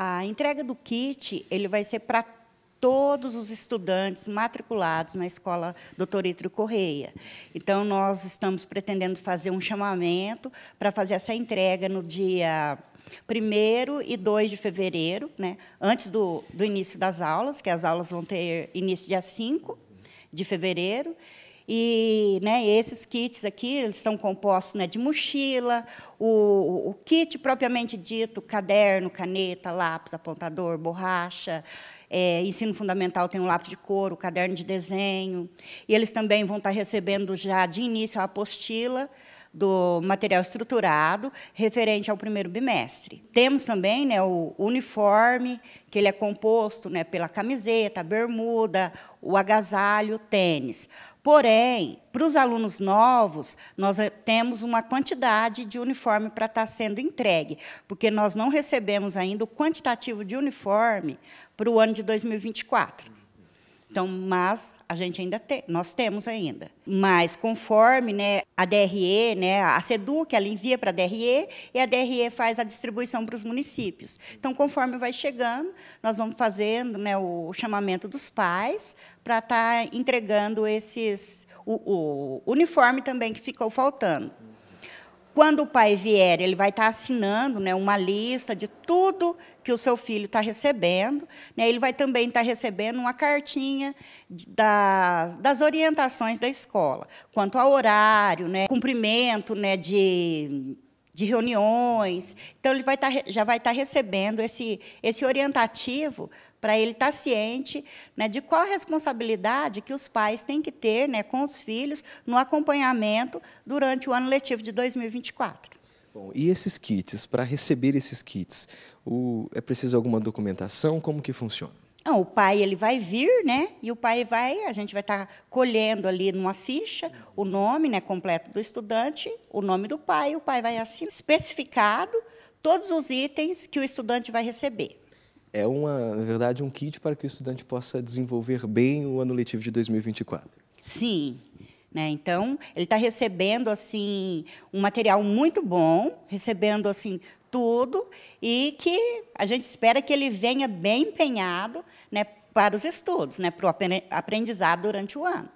A entrega do kit ele vai ser para todos os estudantes matriculados na escola Doutor Itrio Correia. Então, nós estamos pretendendo fazer um chamamento para fazer essa entrega no dia 1 e 2 de fevereiro, né, antes do, do início das aulas, que as aulas vão ter início dia 5 de fevereiro. E né, esses kits aqui eles são compostos né, de mochila, o, o kit propriamente dito, caderno, caneta, lápis, apontador, borracha, é, ensino fundamental tem um lápis de couro, caderno de desenho. E eles também vão estar recebendo já de início a apostila do material estruturado referente ao primeiro bimestre. Temos também né, o uniforme, que ele é composto né, pela camiseta, bermuda, o agasalho, tênis. Porém, para os alunos novos, nós temos uma quantidade de uniforme para estar sendo entregue, porque nós não recebemos ainda o quantitativo de uniforme para o ano de 2024. Então, mas a gente ainda tem, nós temos ainda. Mas conforme né, a DRE, né, a SEDUC, ela envia para a DRE e a DRE faz a distribuição para os municípios. Então, conforme vai chegando, nós vamos fazendo né, o chamamento dos pais para estar tá entregando esses o, o uniforme também que ficou faltando. Quando o pai vier, ele vai estar tá assinando né, uma lista de tudo que o seu filho está recebendo. Né? Ele vai também estar tá recebendo uma cartinha das, das orientações da escola, quanto ao horário, né, cumprimento né, de de reuniões. Então, ele vai tá já vai estar tá recebendo esse, esse orientativo para ele estar tá ciente né, de qual a responsabilidade que os pais têm que ter né, com os filhos no acompanhamento durante o ano letivo de 2024. Bom, e esses kits, para receber esses kits, o, é preciso alguma documentação? Como que funciona? Não, o pai ele vai vir, né? E o pai vai, a gente vai estar tá colhendo ali numa ficha o nome, né, completo do estudante, o nome do pai, o pai vai assim especificado todos os itens que o estudante vai receber. É uma, na verdade, um kit para que o estudante possa desenvolver bem o ano letivo de 2024. Sim. Né? Então, ele está recebendo assim um material muito bom, recebendo assim tudo e que a gente espera que ele venha bem empenhado né, para os estudos, né, para o aprendizado durante o ano.